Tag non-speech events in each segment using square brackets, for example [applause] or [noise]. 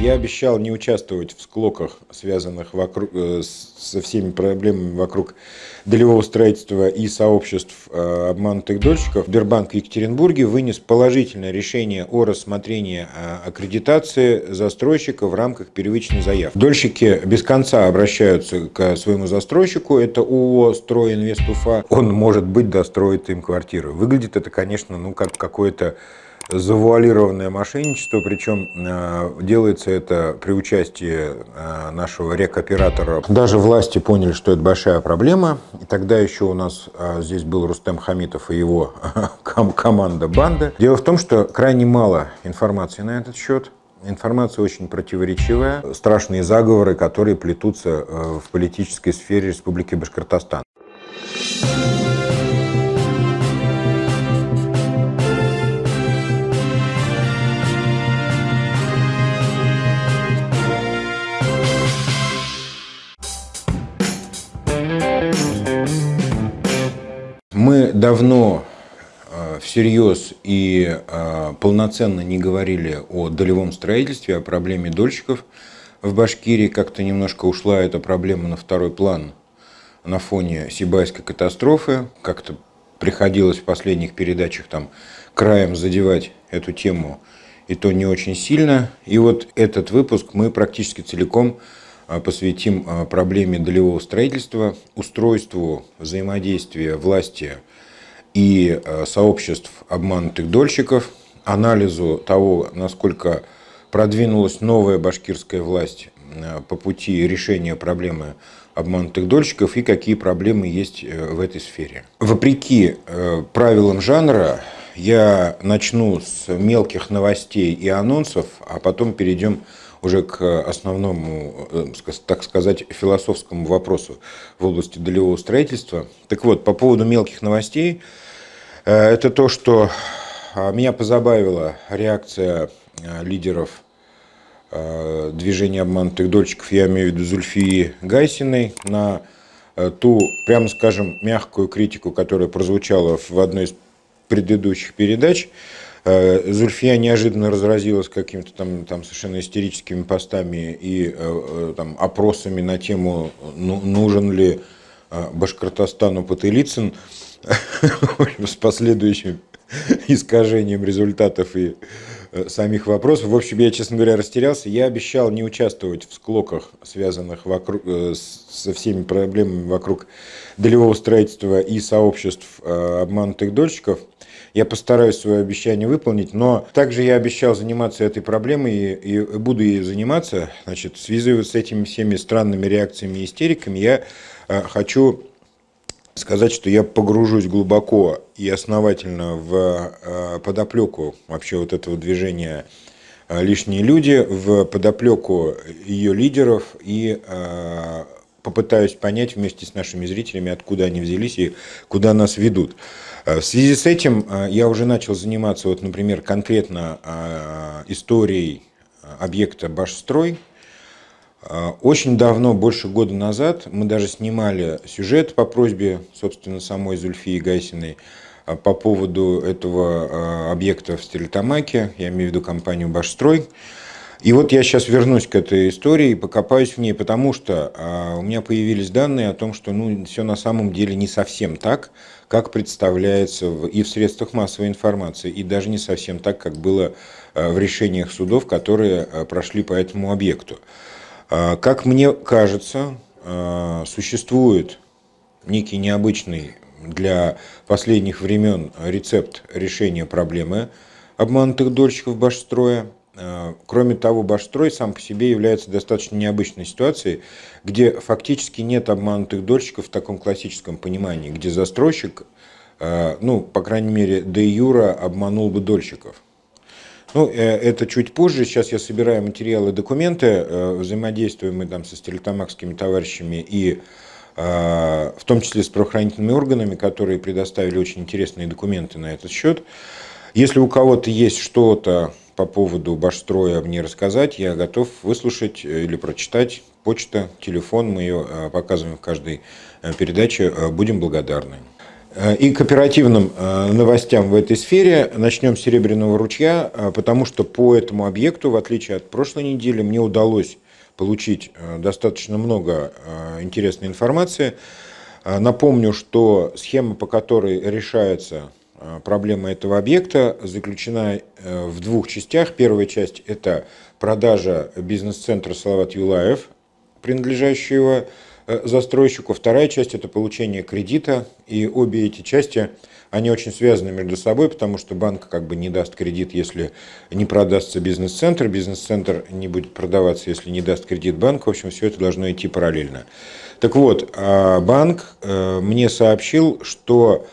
я обещал не участвовать в склоках, связанных вокруг, э, со всеми проблемами вокруг долевого строительства и сообществ э, обманутых дольщиков. Сбербанк в Екатеринбурге вынес положительное решение о рассмотрении э, аккредитации застройщика в рамках первичной заявки. Дольщики без конца обращаются к своему застройщику, это ООО Стройинвестуфа, Он, может быть, достроит им квартиру. Выглядит это, конечно, ну, как какое-то завуалированное мошенничество, причем э, делается это при участии э, нашего рекоператора. Даже власти поняли, что это большая проблема. И тогда еще у нас э, здесь был Рустем Хамитов и его [laughs] ком команда банды. Дело в том, что крайне мало информации на этот счет. Информация очень противоречивая. Страшные заговоры, которые плетутся э, в политической сфере Республики Башкортостан. Thank you Мы давно э, всерьез и э, полноценно не говорили о долевом строительстве, о проблеме дольщиков в Башкирии. Как-то немножко ушла эта проблема на второй план на фоне Сибайской катастрофы. Как-то приходилось в последних передачах там краем задевать эту тему, и то не очень сильно. И вот этот выпуск мы практически целиком а, посвятим а, проблеме долевого строительства, устройству взаимодействия власти и а, сообществ обманутых дольщиков, анализу того, насколько продвинулась новая башкирская власть по пути решения проблемы обманутых дольщиков и какие проблемы есть э, в этой сфере. Вопреки э, правилам жанра, я начну с мелких новостей и анонсов, а потом перейдем к уже к э, основному, э, эм, так сказать, философскому вопросу в области долевого строительства. Так вот, по поводу мелких новостей, э, это то, что а, меня позабавила реакция лидеров движения обманутых дольщиков, я имею в виду Зульфии Гайсиной, на ту, прямо скажем, мягкую критику, которая прозвучала в одной из предыдущих передач – Э, Зульфия неожиданно разразилась какими-то там, там совершенно истерическими постами и э, э, там, опросами на тему, ну, нужен ли Башкортостану Пателицын [laughs] с последующим искажением результатов и самих вопросов. В общем, я, честно говоря, растерялся. Я обещал не участвовать в склоках, связанных вокруг, со всеми проблемами вокруг долевого строительства и сообществ обманутых дольщиков – я постараюсь свое обещание выполнить, но также я обещал заниматься этой проблемой и, и буду ей заниматься. Значит, в связи с этими всеми странными реакциями и истериками я э, хочу сказать, что я погружусь глубоко и основательно в э, подоплеку вообще вот этого движения э, лишние люди в подоплеку ее лидеров и э, попытаюсь понять вместе с нашими зрителями, откуда они взялись и куда нас ведут. А в связи с этим а, я уже начал заниматься, вот, например, конкретно а, историей объекта «Башстрой». Очень давно, больше года назад, мы даже снимали сюжет по просьбе, собственно, самой Зульфии Гайсиной по поводу этого объекта в Стерлитамаке, я имею в виду компанию «Башстрой». И вот я сейчас вернусь к этой истории и покопаюсь в ней, потому что у меня появились данные о том, что ну, все на самом деле не совсем так, как представляется в, и в средствах массовой информации, и даже не совсем так, как было э, в решениях судов, которые э, прошли по этому объекту. А, как мне кажется, э, существует некий необычный для последних времен рецепт решения проблемы обманутых дольщиков башстроя – Э, кроме того, Башстрой сам по себе является достаточно необычной ситуацией, где фактически нет обманутых дольщиков в таком классическом понимании, где застройщик, э, ну, по крайней мере, де юра обманул бы дольщиков. Ну, э, это чуть позже. Сейчас я собираю материалы, документы, взаимодействуем мы там со стерлитамакскими товарищами и в том числе с правоохранительными органами, которые предоставили очень интересные документы на этот счет. Если у кого-то есть что-то, по поводу Башстроя мне рассказать, я готов выслушать э, или прочитать. Почта, телефон, мы ее э, показываем в каждой э, передаче. Будем благодарны. И к оперативным новостям в этой сфере начнем с Серебряного ручья, потому что по этому объекту, в отличие от прошлой недели, мне удалось получить достаточно много интересной информации. Напомню, что схема, по которой решается Э, проблема этого объекта заключена э, в двух частях. Первая часть – это продажа бизнес-центра «Салават Юлаев», принадлежащего э, застройщику. Вторая часть – это получение кредита. И обе эти части, они очень связаны между собой, потому что банк как бы не даст кредит, если не продастся бизнес-центр. Бизнес-центр не будет продаваться, если не даст кредит банк. В общем, все это должно идти параллельно. Так вот, а, банк мне сообщил, что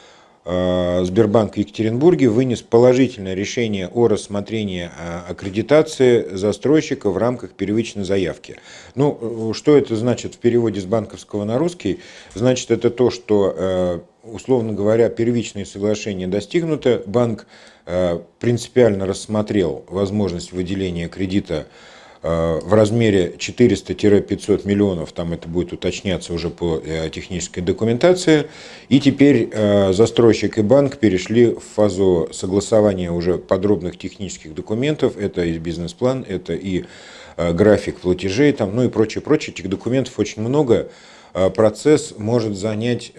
Э, Сбербанк в Екатеринбурге вынес положительное решение о рассмотрении э, аккредитации застройщика в рамках первичной заявки. Ну, э, что это значит в переводе с банковского на русский? Значит, это то, что, условно говоря, первичные соглашения достигнуты, банк принципиально рассмотрел возможность выделения кредита Э, в размере 400-500 миллионов, там это будет уточняться уже по э, технической документации. И теперь э, застройщик и банк перешли в фазу согласования уже подробных технических документов. Это и бизнес-план, это и график платежей, там, ну и прочее, прочее. Этих документов очень много. Процесс может занять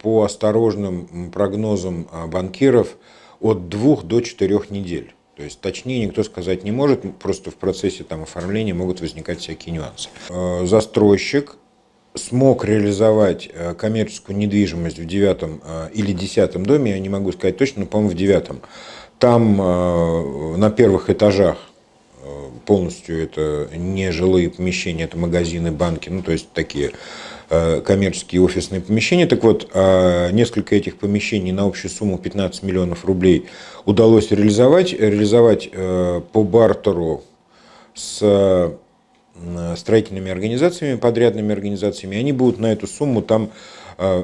по осторожным прогнозам банкиров от двух до четырех недель. То есть точнее никто сказать не может, просто в процессе там, оформления могут возникать всякие нюансы. Э, застройщик смог реализовать э, коммерческую недвижимость в девятом э, или десятом доме, я не могу сказать точно, но, по-моему, в девятом. Там на первых этажах полностью это не жилые помещения, это магазины, банки, ну, то есть такие Э, коммерческие офисные помещения. Так вот, э, несколько этих помещений на общую сумму 15 миллионов рублей удалось реализовать. Реализовать э, по бартеру с строительными организациями, подрядными организациями. Они будут на эту сумму там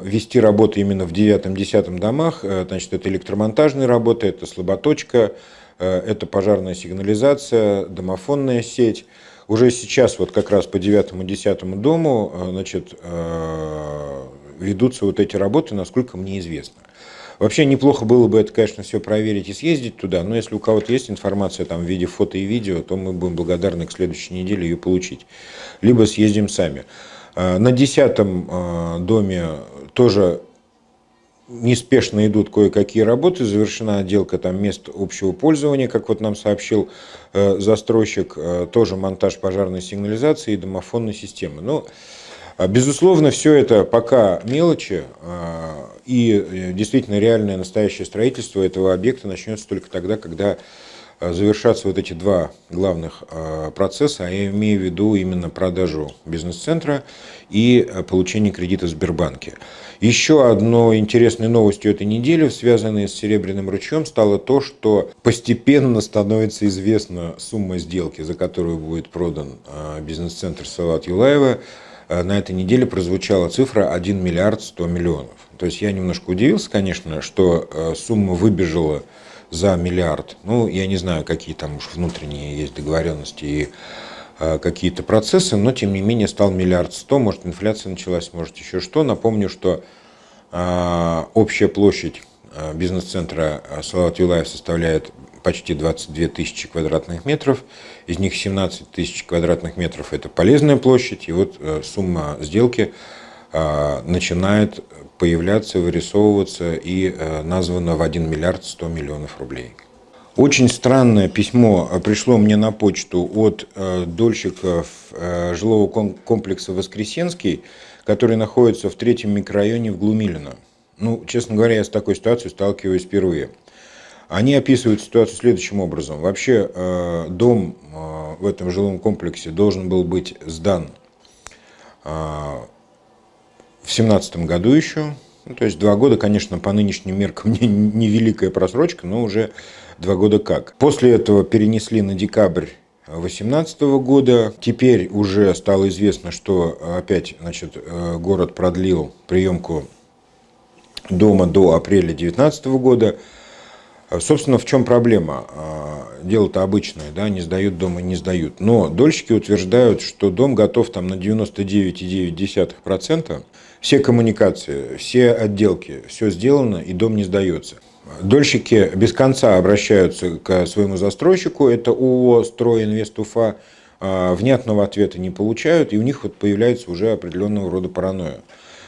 вести работы именно в 9-10 домах. Значит, это электромонтажные работы, это слаботочка, это пожарная сигнализация, домофонная сеть уже сейчас вот как раз по девятому, десятому дому э, значит, э, ведутся вот эти работы, насколько мне известно. Вообще неплохо было бы это, конечно, все проверить и съездить туда, но если у кого-то есть информация там в виде фото и видео, то мы будем благодарны к следующей неделе ее получить. Либо съездим сами. Э, на десятом доме тоже неспешно идут кое-какие работы, завершена отделка там мест общего пользования, как вот нам сообщил э, застройщик, э, тоже монтаж пожарной сигнализации и домофонной системы. Но ну, а, Безусловно, все это пока мелочи, а, и э, действительно реальное настоящее строительство этого объекта начнется только тогда, когда а, завершатся вот эти два главных процесса, а я имею в виду именно продажу бизнес-центра и получение кредита в Сбербанке. Еще одной интересной новостью этой недели, связанной с Серебряным ручьем, стало то, что постепенно становится известна сумма сделки, за которую будет продан а, бизнес-центр Салат Юлаева а, на этой неделе прозвучала цифра 1 миллиард 100 миллионов. То есть я немножко удивился, конечно, что а, сумма выбежала за миллиард. Ну, я не знаю, какие там уж внутренние есть договоренности и Э, какие-то процессы, но тем не менее стал миллиард сто, может инфляция началась, может еще что. Напомню, что э, общая площадь э, бизнес-центра Салават Юлаев составляет почти 22 тысячи квадратных метров, из них 17 тысяч квадратных метров – это полезная площадь, и вот сумма сделки начинает появляться, вырисовываться и названа в 1 миллиард 100 миллионов рублей. Очень странное письмо э, пришло мне на почту от э, дольщиков э, жилого комплекса «Воскресенский», который находится в третьем микрорайоне в Глумилино. Ну, честно говоря, я с такой ситуацией сталкиваюсь впервые. Они описывают ситуацию следующим образом. Вообще, дом в этом жилом комплексе должен был быть сдан в семнадцатом году еще. Ну, то есть два года, конечно, по нынешним меркам [laughs] не великая просрочка, но уже два года как. После этого перенесли на декабрь 2018 года. Теперь уже стало известно, что опять значит, э, город продлил приемку дома до апреля 2019 года. Э, собственно, в чем проблема? Э, дело-то обычное, да, не сдают дома, не сдают. Но дольщики утверждают, что дом готов там на 99,9%. Все коммуникации, все отделки, все сделано, и дом не сдается. Дольщики без конца обращаются к своему застройщику, это ООО Стройинвестуфа. А, внятного ответа не получают, и у них вот появляется уже определенного рода паранойя.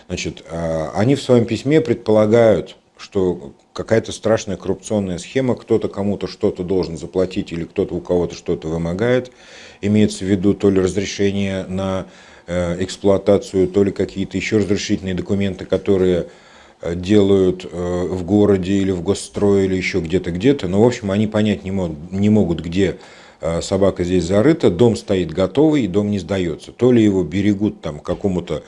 Значит, а, они в своем письме предполагают, что какая-то страшная коррупционная схема, кто-то кому-то что-то должен заплатить или кто-то у кого-то что-то вымогает, имеется в виду то ли разрешение на э, эксплуатацию, то ли какие-то еще разрешительные документы, которые Э, делают э, в городе или в госстрое или еще где-то где-то, но в общем они понять не, могут, не могут, где э, собака здесь зарыта, дом стоит готовый и дом не сдается. То ли его берегут там какому-то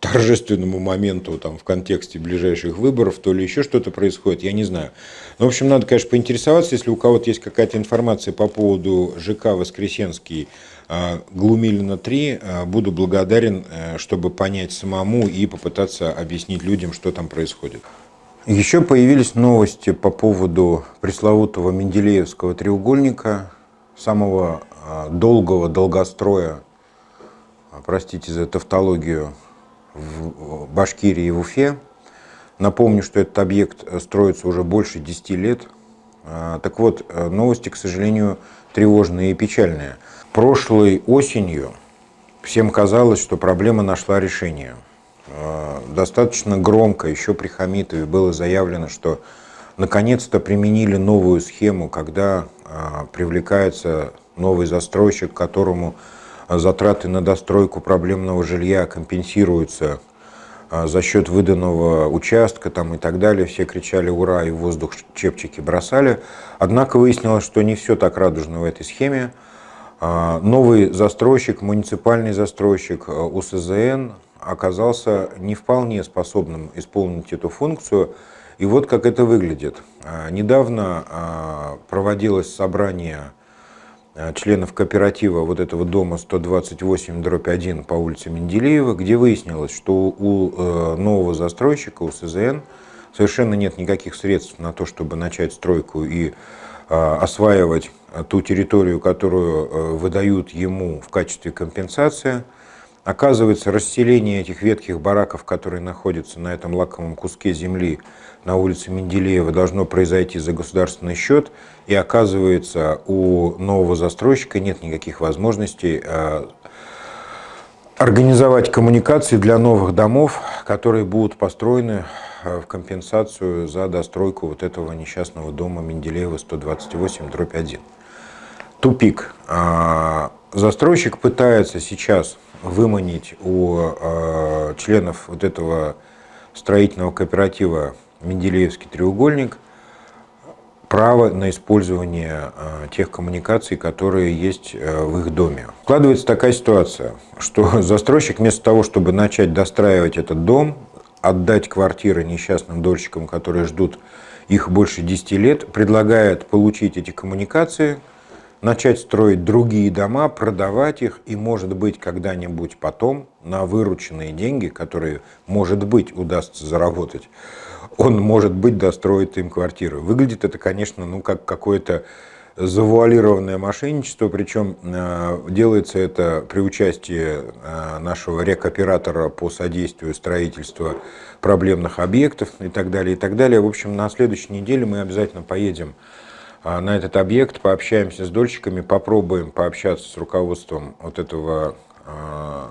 торжественному моменту там, в контексте ближайших выборов, то ли еще что-то происходит, я не знаю. Но, ну, в общем, надо, конечно, поинтересоваться, если у кого-то есть какая-то информация по поводу ЖК «Воскресенский», а, Глумилина 3. А, буду благодарен, э, чтобы понять самому и попытаться объяснить людям, что там происходит. Еще появились новости по поводу пресловутого Менделеевского треугольника, самого а, долгого долгостроя, простите за тавтологию, в Башкирии и в Уфе. Напомню, что этот объект э, строится уже больше 10 лет. Так вот, э, новости, к сожалению, тревожные и печальные – Прошлой осенью всем казалось, что проблема нашла решение. А, достаточно громко еще при Хамитове было заявлено, что наконец-то применили новую схему, когда а, привлекается новый застройщик, которому затраты на достройку проблемного жилья компенсируются а, за счет выданного участка там и так далее. Все кричали «Ура!» и в воздух чепчики бросали. Однако выяснилось, что не все так радужно в этой схеме. А, новый застройщик, муниципальный застройщик э, УСЗН оказался не вполне способным исполнить эту функцию. И вот как это выглядит. А, недавно а, проводилось собрание членов кооператива вот этого дома 128-1 по улице Менделеева, где выяснилось, что у э, нового застройщика, у СЗН, совершенно нет никаких средств на то, чтобы начать стройку и осваивать а, ту территорию, которую э, выдают ему в качестве компенсации. Оказывается, расселение этих ветхих бараков, которые находятся на этом лакомом куске земли на улице Менделеева, должно произойти за государственный счет. И оказывается, у нового застройщика нет никаких возможностей э, организовать коммуникации для новых домов, которые будут построены э, в компенсацию за достройку вот этого несчастного дома Менделеева 128 дробь 1 тупик. А, застройщик пытается сейчас выманить у а, членов вот этого строительного кооператива Менделеевский треугольник право на использование а, тех коммуникаций, которые есть в их доме. Вкладывается такая ситуация, что [laughs] застройщик вместо того, чтобы начать достраивать этот дом, отдать квартиры несчастным дольщикам, которые ждут их больше 10 лет, предлагает получить эти коммуникации – начать строить другие дома, продавать их и, может быть, когда-нибудь потом на вырученные деньги, которые, может быть, удастся заработать, он, может быть, достроит им квартиры. Выглядит это, конечно, ну, как какое-то завуалированное мошенничество, причем э, делается это при участии э, нашего рекоператора по содействию строительства проблемных объектов и так далее, и так далее. В общем, на следующей неделе мы обязательно поедем а на этот объект, пообщаемся с дольщиками, попробуем пообщаться с руководством вот этого а,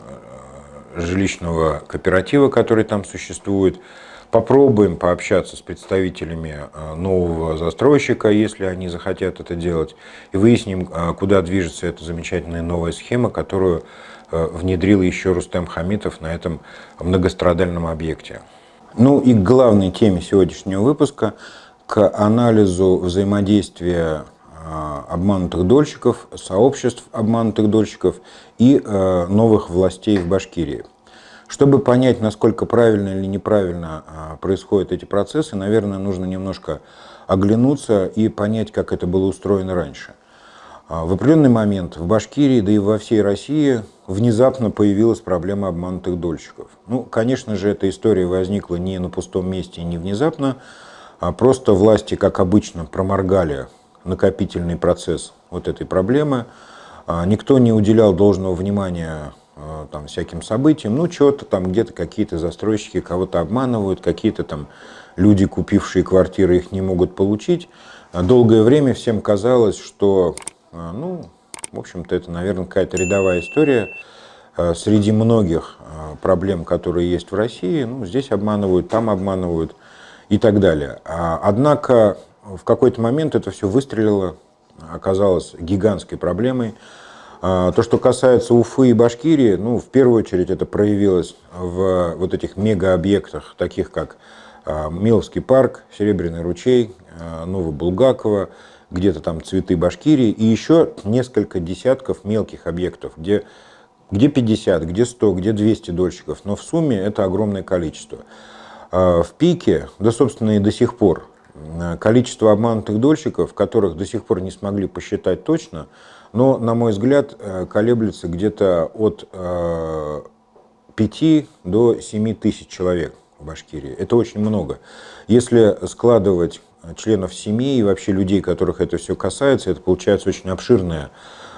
жилищного кооператива, который там существует. Попробуем пообщаться с представителями а, нового застройщика, если они захотят это делать, и выясним, куда движется эта замечательная новая схема, которую внедрил еще Рустем Хамитов на этом многострадальном объекте. Ну и к главной теме сегодняшнего выпуска – к анализу взаимодействия а, обманутых дольщиков, сообществ обманутых дольщиков и а, новых властей в Башкирии. Чтобы понять, насколько правильно или неправильно а, происходят эти процессы, наверное, нужно немножко оглянуться и понять, как это было устроено раньше. В определенный момент в Башкирии, да и во всей России внезапно появилась проблема обманутых дольщиков. Ну, конечно же, эта история возникла не на пустом месте не внезапно, а просто власти, как обычно, проморгали накопительный процесс вот этой проблемы. А, никто не уделял должного внимания а, там, всяким событиям. Ну, что-то там где-то какие-то застройщики кого-то обманывают, какие-то там люди, купившие квартиры, их не могут получить. А долгое время всем казалось, что, ну, в общем-то, это, наверное, какая-то рядовая история. Среди многих проблем, которые есть в России, ну, здесь обманывают, там обманывают и так далее. А, однако в какой-то момент это все выстрелило, оказалось гигантской проблемой. А, то, что касается Уфы и Башкирии, ну, в первую очередь это проявилось в вот этих мегаобъектах, таких как а, Миловский парк, Серебряный ручей, Булгакова, где-то там цветы Башкирии и еще несколько десятков мелких объектов, где, где 50, где 100, где 200 дольщиков, но в сумме это огромное количество. Э, в пике, да, собственно, и до сих пор, э, количество обманутых дольщиков, которых до сих пор не смогли посчитать точно, но, на мой взгляд, э, колеблется где-то от 5 до 7 тысяч человек в Башкирии. Это очень много. Если складывать членов семьи и вообще людей, которых это все касается, это получается очень обширная,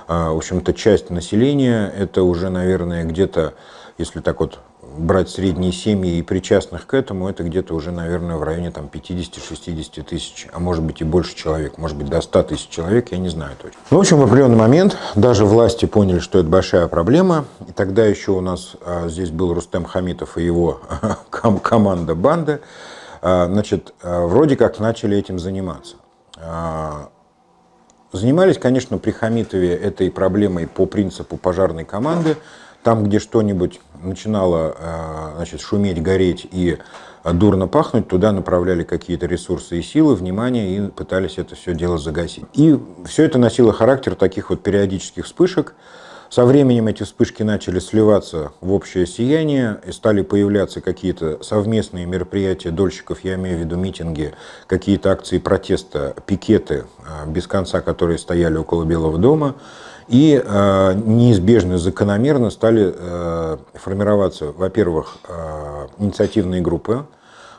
в общем-то, часть населения. Это уже, наверное, где-то, если так вот брать средние семьи и причастных к этому, это где-то уже, наверное, в районе там 50-60 тысяч, а может быть и больше человек, может быть до 100 тысяч человек, я не знаю точно. Ну, в общем, в определенный момент даже власти поняли, что это большая проблема, и тогда еще у нас а, здесь был Рустем Хамитов и его [laughs] ком команда банды, а, значит, а, вроде как начали этим заниматься. А, занимались, конечно, при Хамитове этой проблемой по принципу пожарной команды, там, где что-нибудь начинало э, значит, шуметь, гореть и дурно пахнуть, туда направляли какие-то ресурсы и силы, внимание, и пытались это все дело загасить. И все это носило характер таких вот периодических вспышек. Со временем эти вспышки начали сливаться в общее сияние, и стали появляться какие-то совместные мероприятия дольщиков, я имею в виду митинги, какие-то акции протеста, пикеты э, без конца, которые стояли около Белого дома. И э, неизбежно, закономерно стали э, формироваться, во-первых, э, инициативные группы,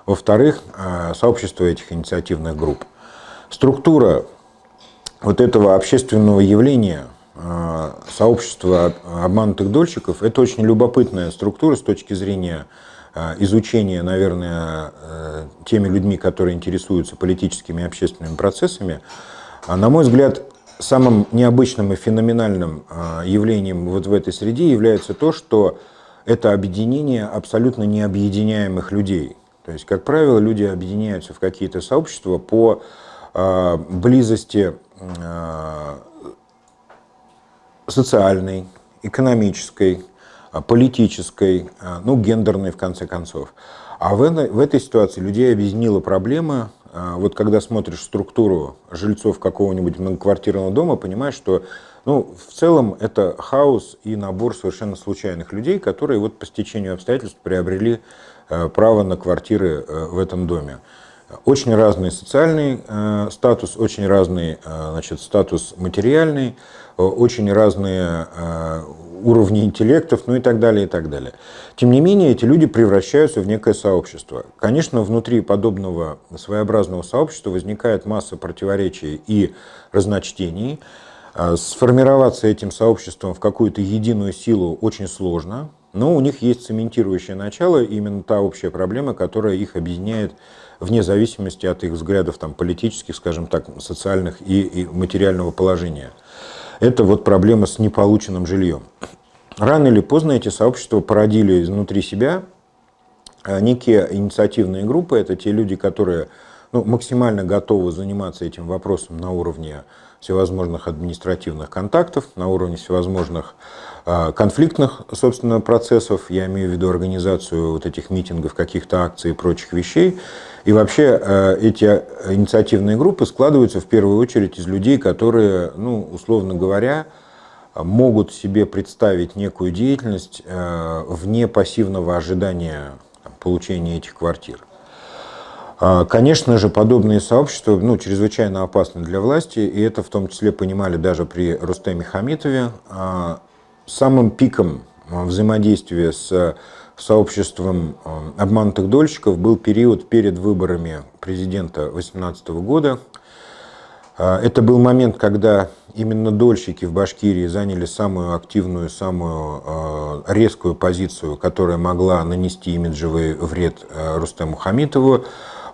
во-вторых, э, сообщество этих инициативных групп. Структура вот этого общественного явления э, сообщества обманутых дольщиков – это очень любопытная структура с точки зрения э, изучение, наверное, э, теми людьми, которые интересуются политическими и общественными процессами, а, на мой взгляд, самым необычным и феноменальным а, явлением вот в этой среде является то, что это объединение абсолютно необъединяемых людей. То есть, как правило, люди объединяются в какие-то сообщества по а, близости а, социальной, экономической, политической, ну, гендерной, в конце концов. А в, этой ситуации людей объединила проблема а, вот когда смотришь структуру жильцов какого-нибудь многоквартирного дома, понимаешь, что ну, в целом это хаос и набор совершенно случайных людей, которые вот по стечению обстоятельств приобрели э, право на квартиры э, в этом доме. Очень разный социальный э, статус, очень разный значит, статус материальный очень разные э, уровни интеллектов, ну и так далее, и так далее. Тем не менее, эти люди превращаются в некое сообщество. Конечно, внутри подобного своеобразного сообщества возникает масса противоречий и разночтений. А сформироваться этим сообществом в какую-то единую силу очень сложно, но у них есть цементирующее начало, именно та общая проблема, которая их объединяет вне зависимости от их взглядов там, политических, скажем так, социальных и, и материального положения это вот проблема с неполученным жильем. Рано или поздно эти сообщества породили изнутри себя а, некие инициативные группы, это те люди, которые ну, максимально готовы заниматься этим вопросом на уровне всевозможных административных контактов, на уровне всевозможных а, конфликтных, собственно, процессов, я имею в виду организацию вот этих митингов, каких-то акций и прочих вещей. И вообще э, эти э, инициативные группы складываются в первую очередь из людей, которые, ну, условно говоря, могут себе представить некую деятельность э, вне пассивного ожидания получения этих квартир. А, конечно же, подобные сообщества ну, чрезвычайно опасны для власти, и это в том числе понимали даже при Рустеме Хамитове. А, самым пиком взаимодействия с сообществом э, обманутых дольщиков был период перед выборами президента 2018 года. Э, это был момент, когда именно дольщики в Башкирии заняли самую активную, самую э, резкую позицию, которая могла нанести имиджевый вред Рустему Хамитову.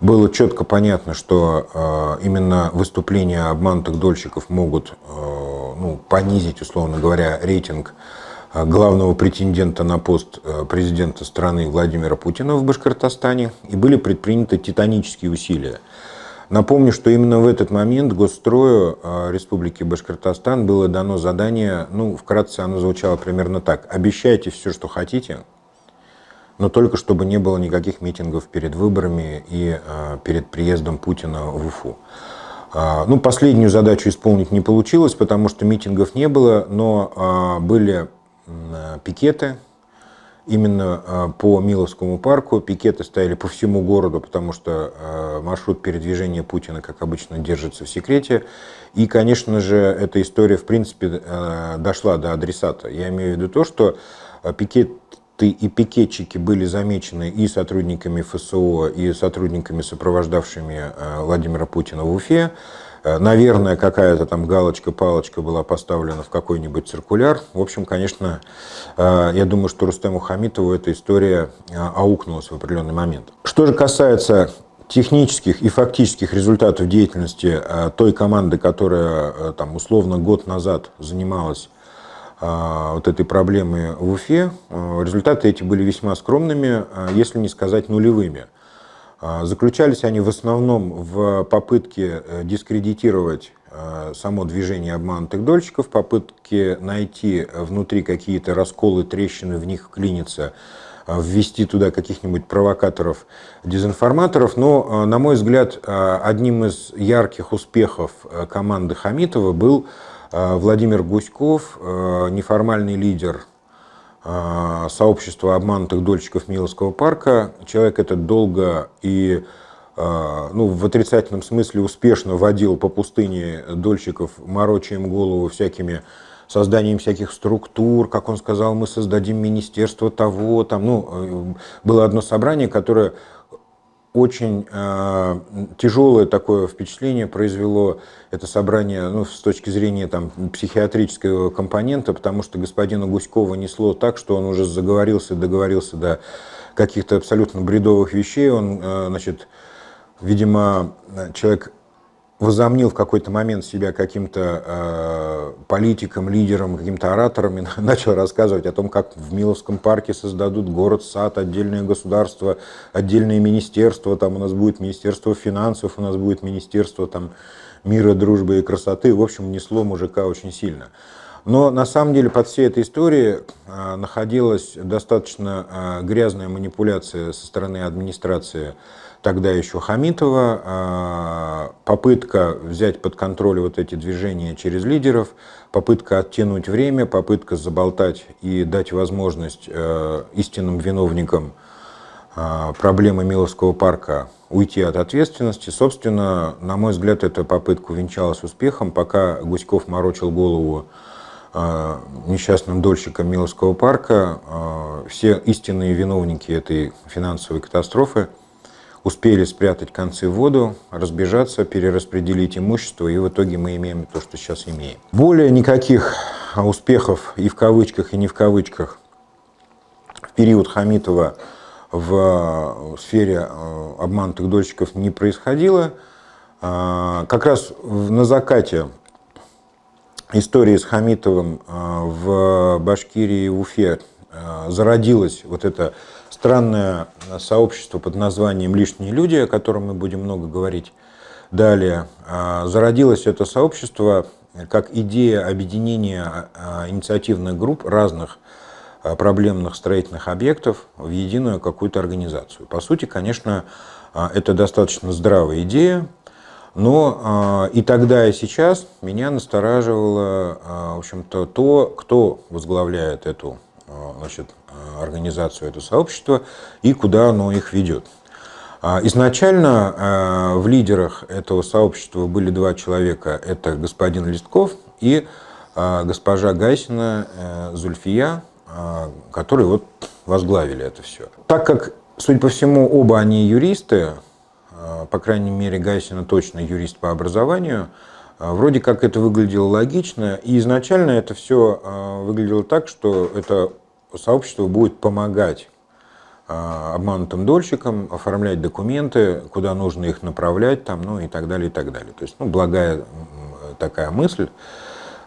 Было четко понятно, что именно выступления обманутых дольщиков могут ну, понизить, условно говоря, рейтинг Э, главного претендента на пост э, президента страны Владимира Путина в Башкортостане, и были предприняты титанические усилия. Напомню, что именно в этот момент Госстрою э, Республики Башкортостан было дано задание, ну, вкратце оно звучало примерно так. Обещайте все, что хотите, но только чтобы не было никаких митингов перед выборами и перед приездом Путина в Уфу. Ну, последнюю задачу исполнить не получилось, потому что митингов не было, но были Э, пикеты. Именно э, по Миловскому парку пикеты стояли по всему городу, потому что э, маршрут передвижения Путина, как обычно, держится в секрете. И, конечно же, эта история, в принципе, дошла до адресата. Я имею в виду то, что пикеты и пикетчики были замечены и сотрудниками ФСО, и сотрудниками, сопровождавшими Владимира Путина в Уфе. Э, наверное, какая-то там галочка-палочка была поставлена в какой-нибудь циркуляр. В общем, конечно, э, я думаю, что Рустему Хамитову эта история э, аукнулась в определенный момент. Что же касается технических и фактических результатов деятельности той команды, которая там условно год назад занималась вот этой проблемой в Уфе, результаты эти были весьма скромными, если не сказать нулевыми – а, заключались они в основном в попытке э, дискредитировать э, само движение обманутых дольщиков, попытке найти э, внутри какие-то расколы, трещины, в них клиниться, ввести туда каких-нибудь провокаторов, дезинформаторов. Но, на мой взгляд, одним из ярких успехов команды Хамитова был Владимир Гуськов, неформальный лидер а, сообщества обманутых дольщиков Миловского парка. Человек этот долго и а, ну, в отрицательном смысле успешно водил по пустыне дольщиков, мороча им голову всякими созданием всяких структур, как он сказал, мы создадим министерство того, там, ну, э, было одно собрание, которое очень э, тяжелое такое впечатление произвело это собрание ну, с точки зрения там, психиатрического компонента, потому что господина Гуськова несло так, что он уже заговорился, договорился до каких-то абсолютно бредовых вещей. Он, э, значит, видимо, человек возомнил в какой-то момент себя каким-то э, политиком, лидером, каким-то оратором и [laughs] начал рассказывать о том, как в Миловском парке создадут город, сад, отдельное государство, отдельные министерства, там у нас будет министерство финансов, у нас будет министерство там, мира, дружбы и красоты. В общем, несло мужика очень сильно. Но на самом деле под всей этой историей э, находилась достаточно э, грязная манипуляция со стороны администрации тогда еще Хамитова, а, попытка взять под контроль вот эти движения через лидеров, попытка оттянуть время, попытка заболтать и дать возможность э, истинным виновникам а, проблемы Миловского парка уйти от ответственности. Собственно, на мой взгляд, эта попытка увенчалась успехом, пока Гуськов морочил голову а, несчастным дольщикам Миловского парка. Все истинные виновники этой финансовой катастрофы – успели спрятать концы в воду, разбежаться, перераспределить имущество, и в итоге мы имеем то, что сейчас имеем. Более никаких успехов и в кавычках, и не в кавычках в период Хамитова в э, сфере э, обманутых дольщиков не происходило. А, как раз на закате истории с Хамитовым э, в Башкирии и Уфе Э, зародилось вот это странное сообщество под названием «Лишние люди», о котором мы будем много говорить далее. Э, зародилось это сообщество как идея объединения э, инициативных групп разных проблемных строительных объектов в единую какую-то организацию. По сути, конечно, это достаточно здравая идея, но и тогда, и сейчас меня настораживало, в общем-то, то, кто возглавляет эту а, значит, а, организацию, это сообщество и куда оно их ведет. А, изначально в лидерах этого сообщества были два человека. Это господин Листков и госпожа Гайсина э, Зульфия, которые вот возглавили это все. Так как, судя по всему, оба они юристы, по крайней мере, Гайсина точно юрист по образованию, Вроде как это выглядело логично, и изначально это все выглядело так, что это сообщество будет помогать а, обманутым дольщикам оформлять документы, куда нужно их направлять, там, ну и так далее, и так далее. То есть, ну, благая такая мысль,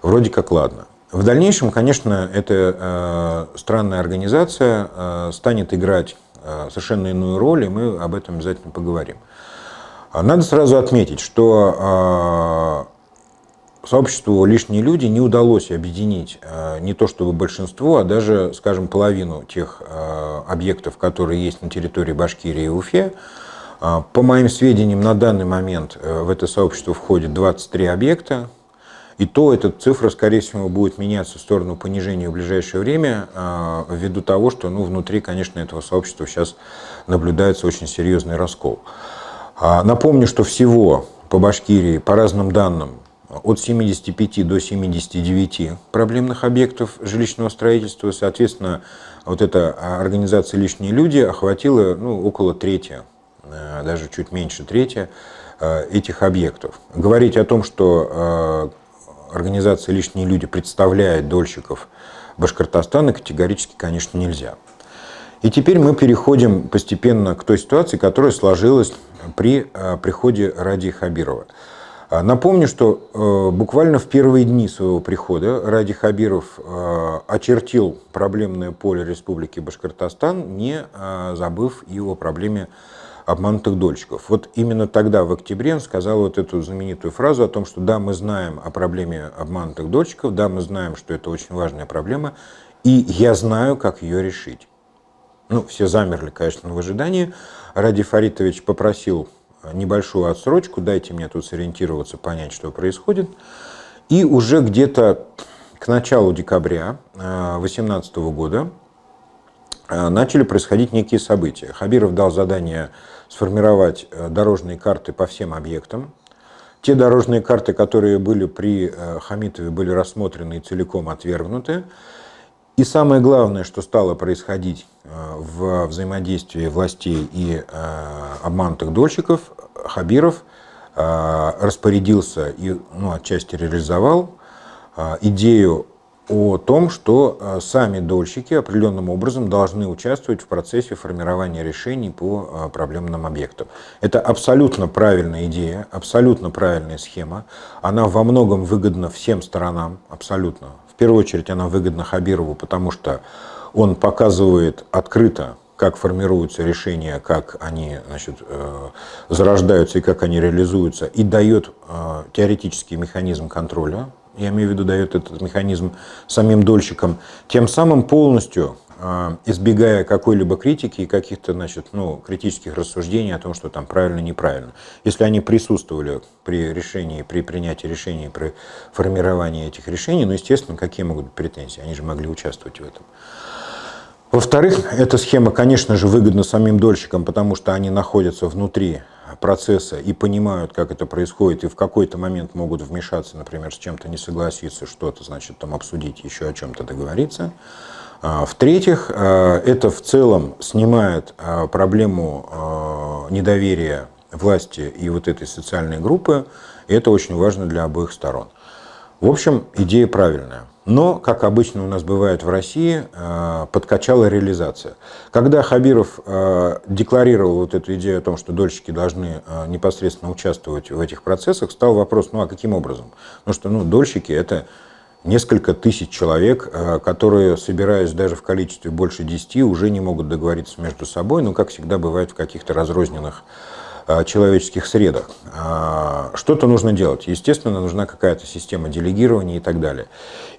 вроде как ладно. В дальнейшем, конечно, эта э, странная организация э, станет играть э, совершенно иную роль, и мы об этом обязательно поговорим. Надо сразу отметить, что сообществу лишние люди не удалось объединить э, не то чтобы большинство, а даже, скажем, половину тех э, объектов, которые есть на территории Башкирии и Уфе. Э, по моим сведениям, на данный момент в это сообщество входит 23 объекта. И то эта цифра, скорее всего, будет меняться в сторону понижения в ближайшее время, ввиду того, что ну, внутри, конечно, этого сообщества сейчас наблюдается очень серьезный раскол. А, напомню, что всего по Башкирии, по разным данным, от 75 до 79 проблемных объектов жилищного строительства. Соответственно, вот эта а, организация «Лишние люди» охватила ну, около трети, э, даже чуть меньше трети э, этих объектов. Говорить о том, что э, организация «Лишние люди» представляет дольщиков Башкортостана, категорически, конечно, нельзя. И теперь мы переходим постепенно к той ситуации, которая сложилась при приходе Ради Хабирова. А напомню, что э, буквально в первые дни своего прихода Ради Хабиров э, очертил проблемное поле Республики Башкортостан, не э, забыв и о проблеме обманутых дольщиков. Вот именно тогда, в октябре, он сказал вот эту знаменитую фразу о том, что да, мы знаем о проблеме обманутых дольщиков, да, мы знаем, что это очень важная проблема, и я знаю, как ее решить. Ну, все замерли, конечно, в ожидании. Ради Фаритович попросил небольшую отсрочку, дайте мне тут сориентироваться, понять, что происходит. И уже где-то к началу декабря 2018 э, года э, начали происходить некие события. Хабиров дал задание сформировать э, дорожные карты по всем объектам. Те дорожные карты, которые были при Хамитове, были рассмотрены и целиком отвергнуты. И самое главное, что стало происходить э, в взаимодействии властей и э, обманутых дольщиков, Хабиров э, распорядился и ну, отчасти реализовал идею о том, что сами дольщики определенным образом должны участвовать в процессе формирования решений по проблемным объектам. Это абсолютно правильная идея, абсолютно правильная схема. Она во многом выгодна всем сторонам, абсолютно в первую очередь она выгодна Хабирову, потому что он показывает открыто, как формируются решения, как они значит, э, зарождаются и как они реализуются, и дает э, теоретический механизм контроля, я имею в виду дает этот механизм самим дольщикам, тем самым полностью а, избегая какой-либо критики и каких-то, значит, ну, критических рассуждений о том, что там правильно, неправильно. Если они присутствовали при решении, при принятии решений, при формировании этих решений, ну, естественно, какие могут быть претензии? Они же могли участвовать в этом. Во-вторых, эта схема, конечно же, выгодна самим дольщикам, потому что они находятся внутри процесса и понимают, как это происходит, и в какой-то момент могут вмешаться, например, с чем-то не согласиться, что-то, значит, там обсудить, еще о чем-то договориться. А, в-третьих, э, это в целом снимает э, проблему э, недоверия власти и вот этой социальной группы. И это очень важно для обоих сторон. В общем, идея правильная. Но, как обычно у нас бывает в России, подкачала реализация. Когда Хабиров декларировал вот эту идею о том, что дольщики должны непосредственно участвовать в этих процессах, стал вопрос, ну а каким образом? Потому ну, что ну, дольщики – это несколько тысяч человек, э, которые, собираясь даже в количестве больше 10, уже не могут договориться между собой, но, ну, как всегда, бывает в каких-то разрозненных э, человеческих средах. А, что-то нужно делать. Естественно, нужна какая-то система делегирования и так далее.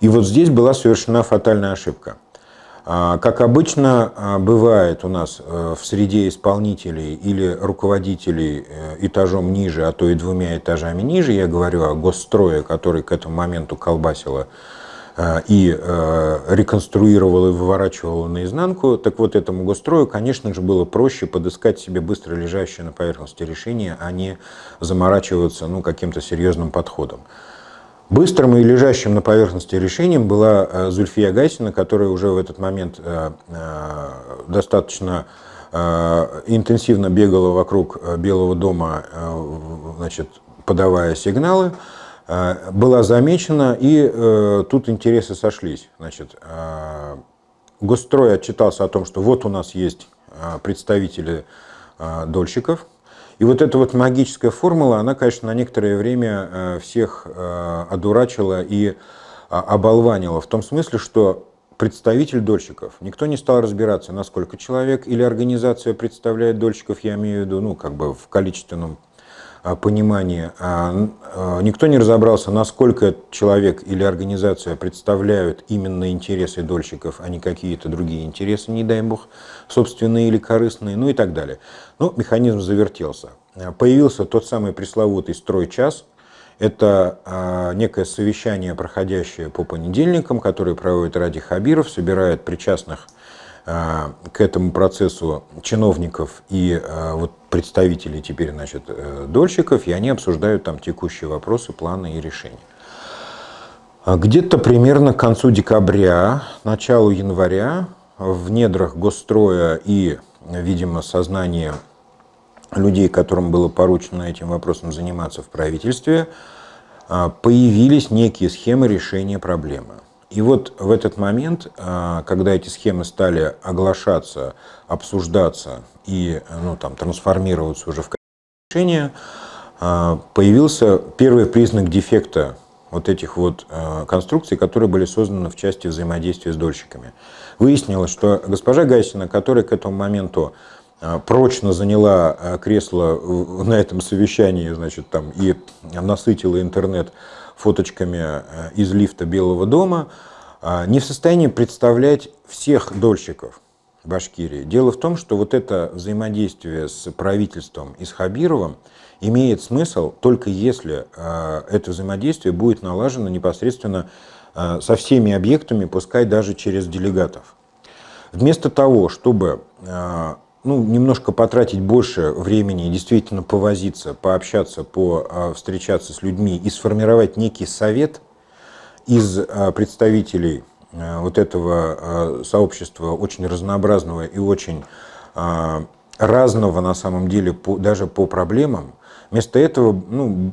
И вот здесь была совершена фатальная ошибка – а, как обычно а, бывает у нас э, в среде исполнителей или руководителей э, этажом ниже, а то и двумя этажами ниже, я говорю о госстрое, который к этому моменту колбасило э, и реконструировал и выворачивал наизнанку, так вот этому Госстрою, конечно же, было проще подыскать себе быстро лежащее на поверхности решение, а не заморачиваться ну, каким-то серьезным подходом. Быстрым и лежащим на поверхности решением была э, Зульфия Гайсина, которая уже в этот момент э, э, достаточно интенсивно бегала вокруг Белого дома, значит, подавая сигналы, была замечена, и тут интересы сошлись. Значит, Госстрой отчитался о том, что вот у нас есть представители дольщиков – и вот эта вот магическая формула, она, конечно, на некоторое время э, всех э, одурачила и а, оболванила. В том смысле, что представитель дольщиков, никто не стал разбираться, насколько человек или организация представляет дольщиков, я имею в виду, ну, как бы в количественном а, понимание. А, а, никто не разобрался, насколько человек или организация представляют именно интересы дольщиков, а не какие-то другие интересы, не дай бог, собственные или корыстные, ну и так далее. Но ну, механизм завертелся. Появился тот самый пресловутый стройчас, это некое совещание, проходящее по понедельникам, которое проводит Ради Хабиров, собирает причастных Э, к этому процессу чиновников и э, вот представителей теперь, значит, э, дольщиков, и они обсуждают там текущие вопросы, планы и решения. А где-то примерно к концу декабря, началу января в недрах госстроя и, видимо, сознание людей, которым было поручено этим вопросом заниматься в правительстве, появились некие схемы решения проблемы. И вот в этот момент, а, когда эти схемы стали оглашаться, обсуждаться и ну, там, трансформироваться уже в решение, а, появился первый признак дефекта вот этих вот а, конструкций, которые были созданы в части взаимодействия с дольщиками. Выяснилось, что госпожа Гайсина, которая к этому моменту прочно заняла кресло на этом совещании, значит, там и насытила интернет фоточками э, из лифта Белого дома, э, не в состоянии представлять всех дольщиков Башкирии. Дело в том, что вот это взаимодействие с правительством и с Хабировым имеет смысл только если э, это взаимодействие будет налажено непосредственно со всеми объектами, пускай даже через делегатов. Вместо того, чтобы ну, немножко потратить больше времени, действительно повозиться, пообщаться, по, а, встречаться с людьми и сформировать некий совет из а, представителей а, вот этого сообщества очень разнообразного и очень разного на самом деле по, даже по проблемам. Вместо этого ну,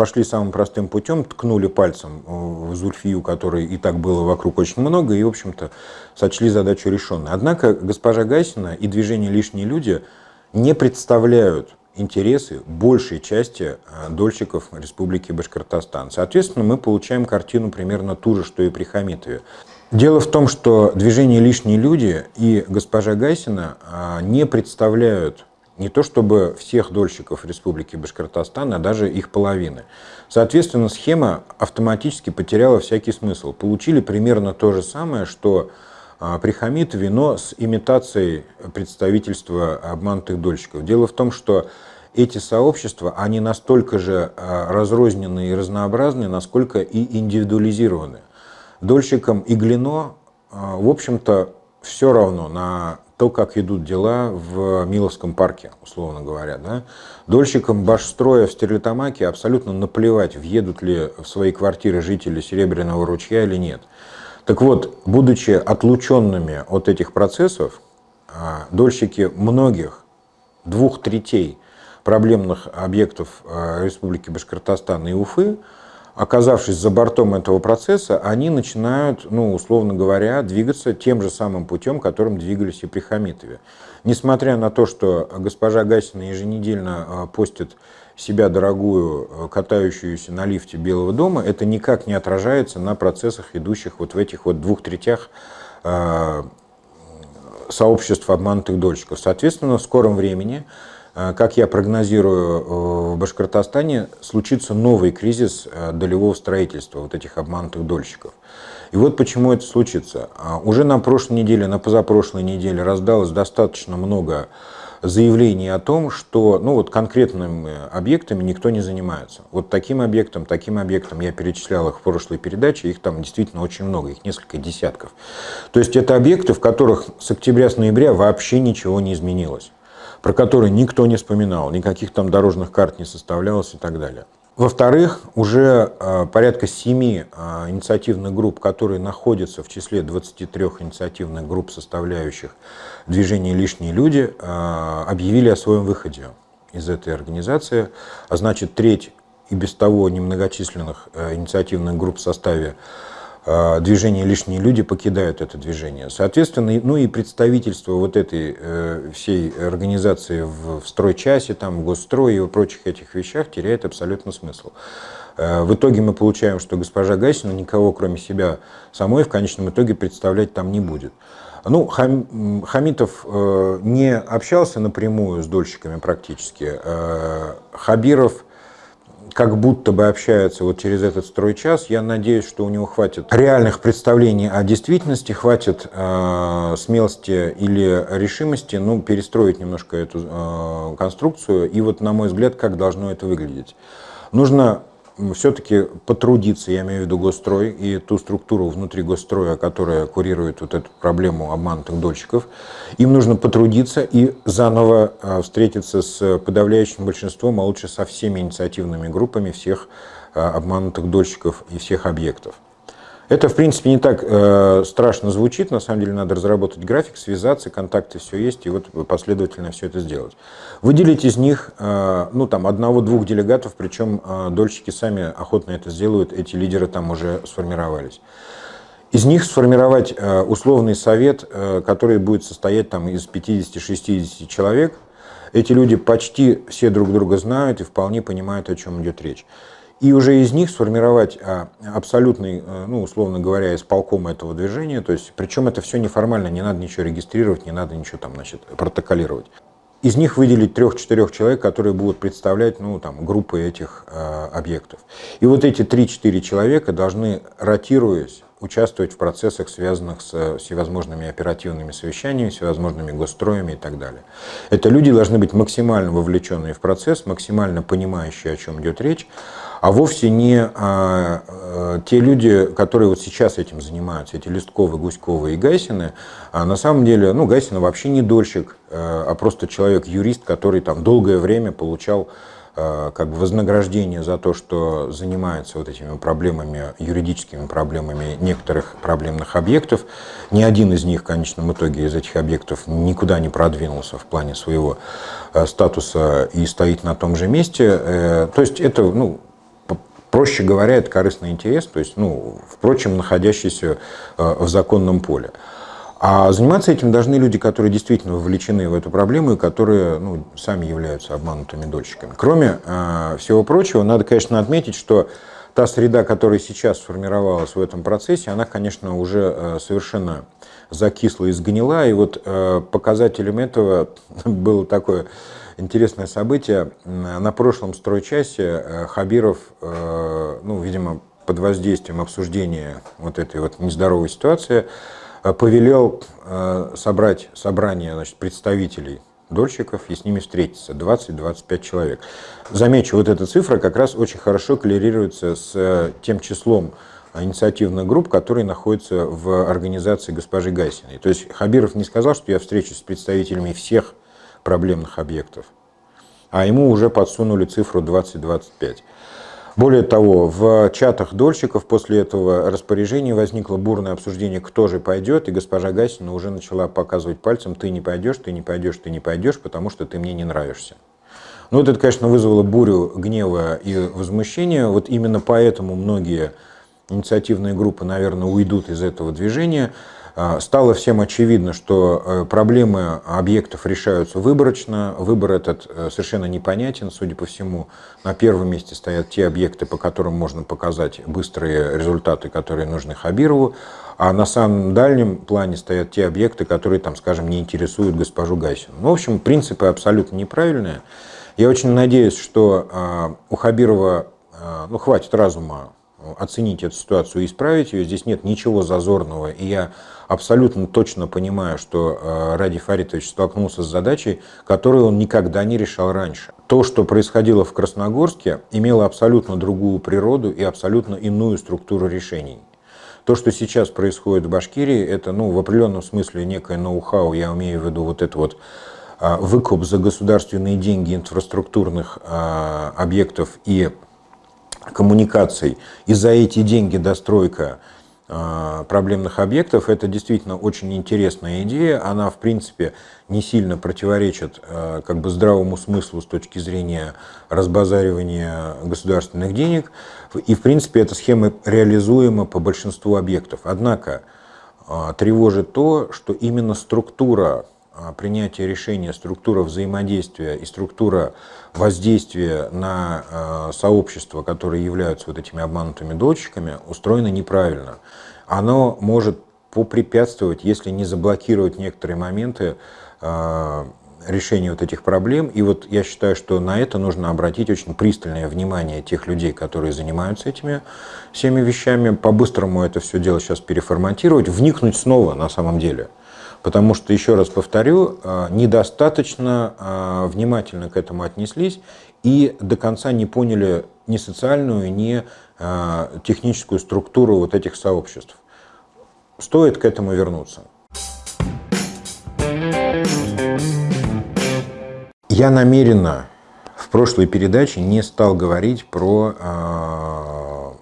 пошли самым простым путем, ткнули пальцем э, в Зульфию, которой и так было вокруг очень много, и, в общем-то, сочли задачу решенной. Однако госпожа Гасина и движение «Лишние люди» не представляют интересы большей части э, дольщиков Республики Башкортостан. Соответственно, мы получаем картину примерно ту же, что и при Хамитове. Дело в том, что движение «Лишние люди» и госпожа Гасина э, не представляют не то чтобы всех дольщиков Республики Башкортостан, а даже их половины. Соответственно, схема автоматически потеряла всякий смысл. Получили примерно то же самое, что а, Прихамит вино с имитацией представительства обманутых дольщиков. Дело в том, что эти сообщества, они настолько же а, разрозненные и разнообразные, насколько и индивидуализированы. Дольщикам Иглино, а, в общем-то, все равно на то, как идут дела в Миловском парке, условно говоря. Да? Дольщикам башстроя в Стерлитамаке абсолютно наплевать, въедут ли в свои квартиры жители Серебряного ручья или нет. Так вот, будучи отлученными от этих процессов, а, дольщики многих, двух третей проблемных объектов а, Республики Башкортостан и Уфы – оказавшись за бортом этого процесса, они начинают, ну, условно говоря, двигаться тем же самым путем, которым двигались и при Хамитове. Несмотря на то, что госпожа Гасина еженедельно а, постит себя дорогую, а, катающуюся на лифте Белого дома, это никак не отражается на процессах, идущих вот в этих вот двух третях а, сообществ обманутых дольщиков. Соответственно, в скором времени Э, как я прогнозирую, э, в Башкортостане случится новый кризис э, долевого строительства вот этих обманутых дольщиков. И вот почему это случится. А, уже на прошлой неделе, на позапрошлой неделе раздалось достаточно много заявлений о том, что ну вот конкретными объектами никто не занимается. Вот таким объектом, таким объектом, я перечислял их в прошлой передаче, их там действительно очень много, их несколько десятков. То есть это объекты, в которых с октября, с ноября вообще ничего не изменилось про который никто не вспоминал, никаких там дорожных карт не составлялось и так далее. Во-вторых, уже а, порядка семи а, инициативных групп, которые находятся в числе 23 инициативных групп, составляющих движение «Лишние люди», а, объявили о своем выходе из этой организации, а значит треть и без того немногочисленных э, инициативных групп в составе Э, движение «Лишние люди» покидают это движение. Соответственно, ну и представительство вот этой э, всей организации в, в стройчасе, там, в госстрое и прочих этих вещах теряет абсолютно смысл. Э, в итоге мы получаем, что госпожа Гасина никого, кроме себя самой, в конечном итоге представлять там не будет. Ну, Хам, Хамитов не общался напрямую с дольщиками практически. Хабиров как будто бы общаются вот через этот стройчас. Я надеюсь, что у него хватит реальных представлений о действительности, хватит э, смелости или решимости ну, перестроить немножко эту э, конструкцию. И вот, на мой взгляд, как должно это выглядеть. Нужно все-таки потрудиться, я имею в виду Госстрой и ту структуру внутри Госстроя, которая курирует вот эту проблему обманутых дольщиков, им нужно потрудиться и заново а, встретиться с подавляющим большинством, а лучше со всеми инициативными группами всех а, обманутых дольщиков и всех объектов. Это, в принципе, не так э, страшно звучит. На самом деле надо разработать график, связаться, контакты все есть, и вот последовательно все это сделать. Выделить из них, э, ну, там, одного-двух делегатов, причем э, дольщики сами охотно это сделают, эти лидеры там уже сформировались. Из них сформировать э, условный совет, э, который будет состоять там из 50-60 человек. Эти люди почти все друг друга знают и вполне понимают, о чем идет речь и уже из них сформировать а, абсолютный, э, ну, условно говоря, исполком этого движения, то есть, причем это все неформально, не надо ничего регистрировать, не надо ничего там, значит, протоколировать. Из них выделить трех-четырех человек, которые будут представлять, ну, там, группы этих э, объектов. И вот эти три-четыре человека должны, ротируясь, участвовать в процессах, связанных с э, всевозможными оперативными совещаниями, всевозможными госстроями и так далее. Это люди должны быть максимально вовлеченные в процесс, максимально понимающие, о чем идет речь а вовсе не а, а, те люди, которые вот сейчас этим занимаются, эти Листковы, Гуськовы и Гайсины, а на самом деле, ну, Гайсин вообще не дольщик, а, а просто человек-юрист, который там долгое время получал а, как бы вознаграждение за то, что занимается вот этими проблемами, юридическими проблемами некоторых проблемных объектов. Ни один из них в конечном итоге из этих объектов никуда не продвинулся в плане своего а, статуса и стоит на том же месте. Э, то есть это, ну, Проще говоря, это корыстный интерес, то есть, ну, впрочем, находящийся э, в законном поле. А заниматься этим должны люди, которые действительно вовлечены в эту проблему и которые ну, сами являются обманутыми дольщиками. Кроме э, всего прочего, надо, конечно, отметить, что та среда, которая сейчас сформировалась в этом процессе, она, конечно, уже э, совершенно закисла и сгнила. И вот э, показателем этого [laughs] было такое интересное событие. На прошлом стройчасе э, Хабиров, э, ну, видимо, под воздействием обсуждения вот этой вот нездоровой ситуации, э, повелел собрать собрание значит, представителей дольщиков и с ними встретиться. 20-25 человек. Замечу, вот эта цифра как раз очень хорошо коллерируется с тем числом инициативных групп, которые находятся в организации госпожи Гасиной. То есть Хабиров не сказал, что я встречусь с представителями всех проблемных объектов. А ему уже подсунули цифру 20-25. Более того, в чатах дольщиков после этого распоряжения возникло бурное обсуждение, кто же пойдет, и госпожа Гасина уже начала показывать пальцем, ты не пойдешь, ты не пойдешь, ты не пойдешь, потому что ты мне не нравишься. Ну, это, конечно, вызвало бурю гнева и возмущения. Вот именно поэтому многие инициативные группы, наверное, уйдут из этого движения. А, стало всем очевидно, что э, проблемы объектов решаются выборочно. Выбор этот э, совершенно непонятен. Судя по всему, на первом месте стоят те объекты, по которым можно показать быстрые результаты, которые нужны Хабирову. А на самом дальнем плане стоят те объекты, которые, там, скажем, не интересуют госпожу Гайсину. Ну, в общем, принципы абсолютно неправильные. Я очень надеюсь, что а, у Хабирова а, ну, хватит разума оценить эту ситуацию и исправить ее. Здесь нет ничего зазорного. И я абсолютно точно понимаю, что э, Ради Фаритович столкнулся с задачей, которую он никогда не решал раньше. То, что происходило в Красногорске, имело абсолютно другую природу и абсолютно иную структуру решений. То, что сейчас происходит в Башкирии, это ну, в определенном смысле некое ноу-хау, я имею в виду вот это вот э, выкуп за государственные деньги инфраструктурных э, объектов и коммуникаций и за эти деньги достройка а, проблемных объектов. Это действительно очень интересная идея. Она, в принципе, не сильно противоречит а, как бы здравому смыслу с точки зрения разбазаривания государственных денег. И, в принципе, эта схема реализуема по большинству объектов. Однако а, тревожит то, что именно структура а, принятия решения структура взаимодействия и структура воздействия на а, сообщества, которые являются вот этими обманутыми дольщиками, устроена неправильно. Оно может попрепятствовать, если не заблокировать некоторые моменты а, решения вот этих проблем. И вот я считаю, что на это нужно обратить очень пристальное внимание тех людей, которые занимаются этими всеми вещами. По-быстрому это все дело сейчас переформатировать, вникнуть снова на самом деле – Потому что, еще раз повторю, э, недостаточно э, внимательно к этому отнеслись и до конца не поняли ни социальную, ни э, техническую структуру вот этих сообществ. Стоит к этому вернуться. Я намеренно в прошлой передаче не стал говорить про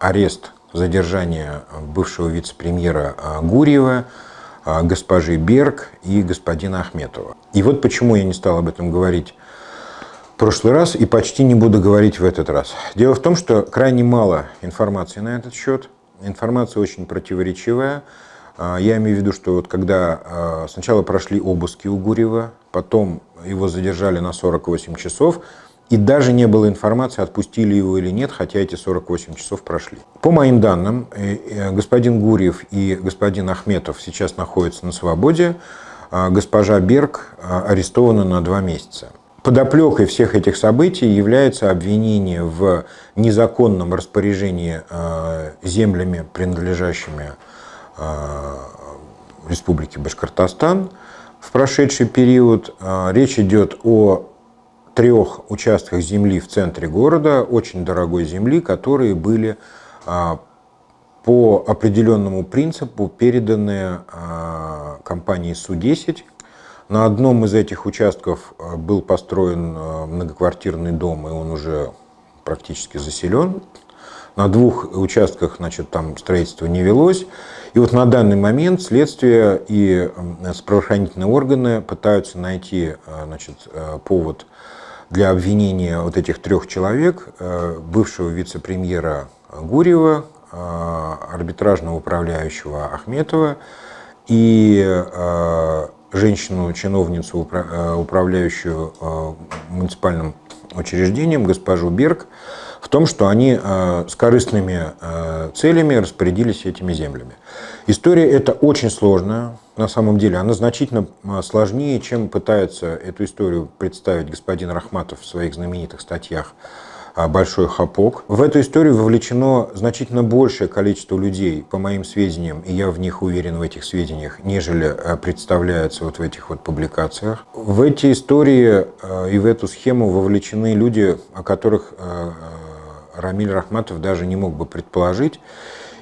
арест, задержание бывшего вице-премьера Гурьева, а, госпожи Берг и господина Ахметова. И вот почему я не стал об этом говорить в прошлый раз и почти не буду говорить в этот раз. Дело в том, что крайне мало информации на этот счет. Информация очень противоречивая. А, я имею в виду, что вот когда а, сначала прошли обыски у Гурева, потом его задержали на 48 часов – и даже не было информации, отпустили его или нет, хотя эти 48 часов прошли. По моим данным, э, э, господин Гурьев и господин Ахметов сейчас находятся на свободе. А госпожа Берг а, арестована на два месяца. Подоплекой всех этих событий является обвинение в незаконном распоряжении а, землями, принадлежащими Республике Башкортостан в прошедший период. Речь идет о трех участках земли в центре города, очень дорогой земли, которые были а, по определенному принципу переданы а, компании Су-10. На одном из этих участков а, был построен многоквартирный дом, и он уже практически заселен. На двух участках значит, там строительство не велось. И вот на данный момент следствие и правоохранительные органы пытаются найти значит, э, повод для обвинения вот этих трех человек, э, бывшего вице-премьера Гурьева, э, арбитражного управляющего Ахметова и э, женщину-чиновницу, управляющую муниципальным учреждением, госпожу Берг, в том, что они с корыстными целями распорядились этими землями. История эта очень сложная, на самом деле, она значительно а, сложнее, чем пытается эту историю представить господин Рахматов в своих знаменитых статьях большой хапок. В эту историю вовлечено значительно большее количество людей, по моим сведениям, и я в них уверен в этих сведениях, нежели а, представляется вот в этих вот публикациях. В эти истории а, и в эту схему вовлечены люди, о которых Рамиль Рахматов даже не мог бы предположить.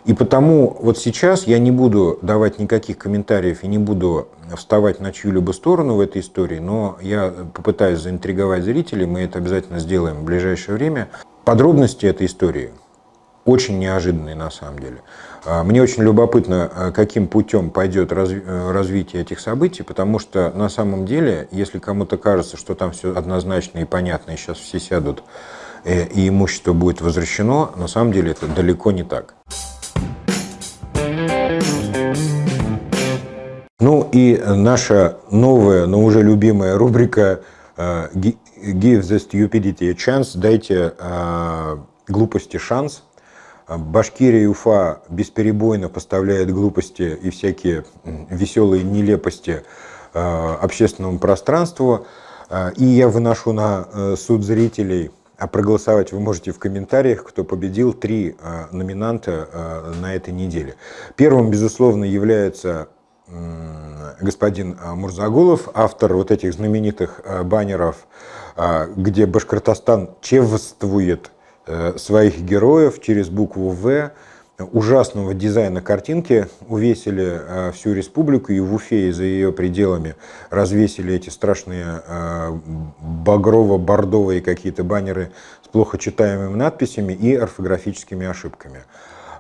И потому вот сейчас я не буду давать никаких комментариев и не буду вставать на чью-либо сторону в этой истории, но я попытаюсь заинтриговать зрителей, мы это обязательно сделаем в ближайшее время. Подробности этой истории очень неожиданные на самом деле. А, мне очень любопытно, а, каким путем пойдет э, развитие этих событий, потому что на самом деле, если кому-то кажется, что там все однозначно и понятно, и сейчас все сядут, э, и имущество будет возвращено, на самом деле это далеко не так. Ну и наша новая, но уже любимая рубрика э, «Give the stupidity a chance» – «Дайте э, глупости шанс». Башкирия и Уфа бесперебойно поставляют глупости и всякие веселые нелепости э, общественному пространству. И я выношу на суд зрителей, а проголосовать вы можете в комментариях, кто победил три номинанта на этой неделе. Первым, безусловно, является господин а, Мурзагулов, автор вот этих знаменитых а, баннеров, а, где Башкортостан чевствует э, своих героев через букву «В», ужасного дизайна картинки увесили всю республику и в Уфе и за ее пределами развесили эти страшные багрово-бордовые какие-то баннеры с плохо читаемыми надписями и орфографическими ошибками.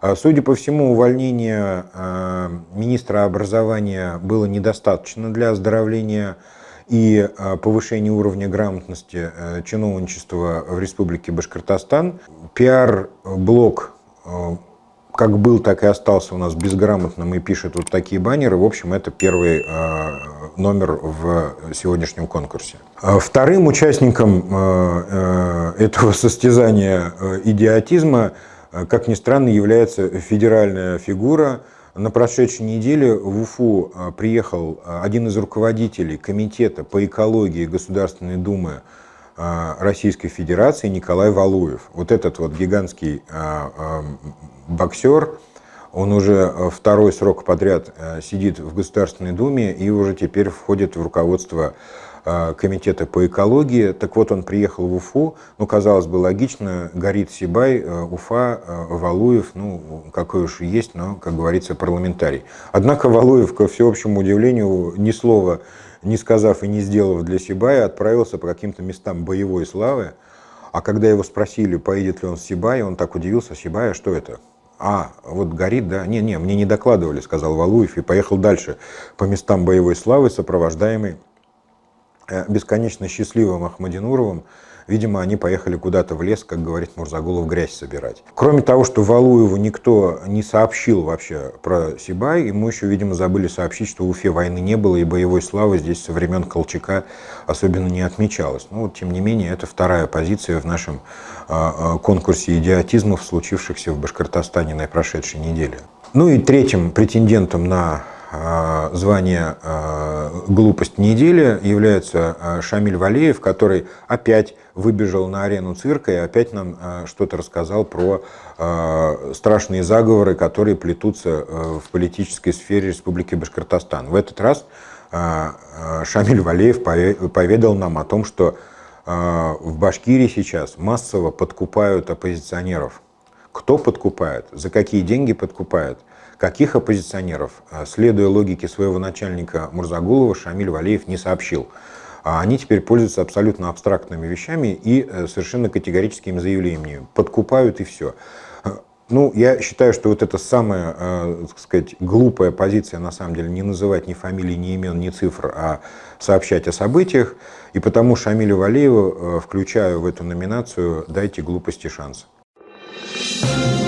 А, судя по всему, увольнение а, министра образования было недостаточно для оздоровления и а, повышения уровня грамотности э, чиновничества в Республике Башкортостан. Пиар-блок э, как был, так и остался у нас безграмотным и пишет вот такие баннеры. В общем, это первый э, номер в сегодняшнем конкурсе. Вторым участником этого состязания идиотизма а, как ни странно, является федеральная фигура. На прошедшей неделе в Уфу а, приехал а, один из руководителей Комитета по экологии Государственной Думы Российской Федерации Николай Валуев. Вот этот вот гигантский боксер, он уже второй срок подряд сидит в Государственной Думе и уже теперь входит в руководство а, комитета по экологии. Так вот, он приехал в Уфу, ну, казалось бы, логично, горит Сибай, а, Уфа, а, Валуев, ну, какой уж есть, но, как говорится, парламентарий. Однако Валуев, ко всеобщему удивлению, ни слова не сказав и не сделав для Сибая, отправился по каким-то местам боевой славы, а когда его спросили, поедет ли он в Сибай, он так удивился, Сибая, что это? А, вот горит, да? Не, не, мне не докладывали, сказал Валуев, и поехал дальше по местам боевой славы, сопровождаемый Э, бесконечно счастливым Ахмадинуровым, Видимо, они поехали куда-то в лес, как говорит Мурзагулов, грязь собирать. Кроме того, что Валуеву никто не сообщил вообще про Сибай, ему еще, видимо, забыли сообщить, что в Уфе войны не было, и боевой славы здесь со времен Колчака особенно не отмечалось. Но ну, вот, тем не менее, это вторая позиция в нашем а, а, конкурсе идиотизмов, случившихся в Башкортостане на прошедшей неделе. Ну и третьим претендентом на а, звание а, «Глупость недели» является а, Шамиль Валеев, который опять выбежал на арену цирка и опять нам что-то рассказал про страшные заговоры, которые плетутся в политической сфере Республики Башкортостан. В этот раз Шамиль Валеев поведал нам о том, что в Башкирии сейчас массово подкупают оппозиционеров. Кто подкупает? За какие деньги подкупает? – Каких оппозиционеров, э, следуя логике своего начальника Мурзагулова, Шамиль Валеев не сообщил. А они теперь пользуются абсолютно абстрактными вещами и э, совершенно категорическими заявлениями. Подкупают и все. Э, ну, я считаю, что вот эта самая, так сказать, глупая позиция, на самом деле, не называть ни фамилий, ни имен, ни цифр, а сообщать о событиях. И потому Шамилю Валееву включаю в эту номинацию «Дайте глупости шанс». Thank you.